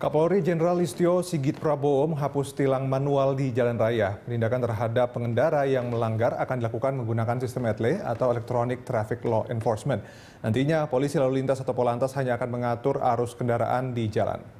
Kapolri Jenderal Listio Sigit Prabowo menghapus tilang manual di jalan raya. Penindakan terhadap pengendara yang melanggar akan dilakukan menggunakan sistem ETLE atau Electronic Traffic Law Enforcement. Nantinya polisi lalu lintas atau polantas hanya akan mengatur arus kendaraan di jalan.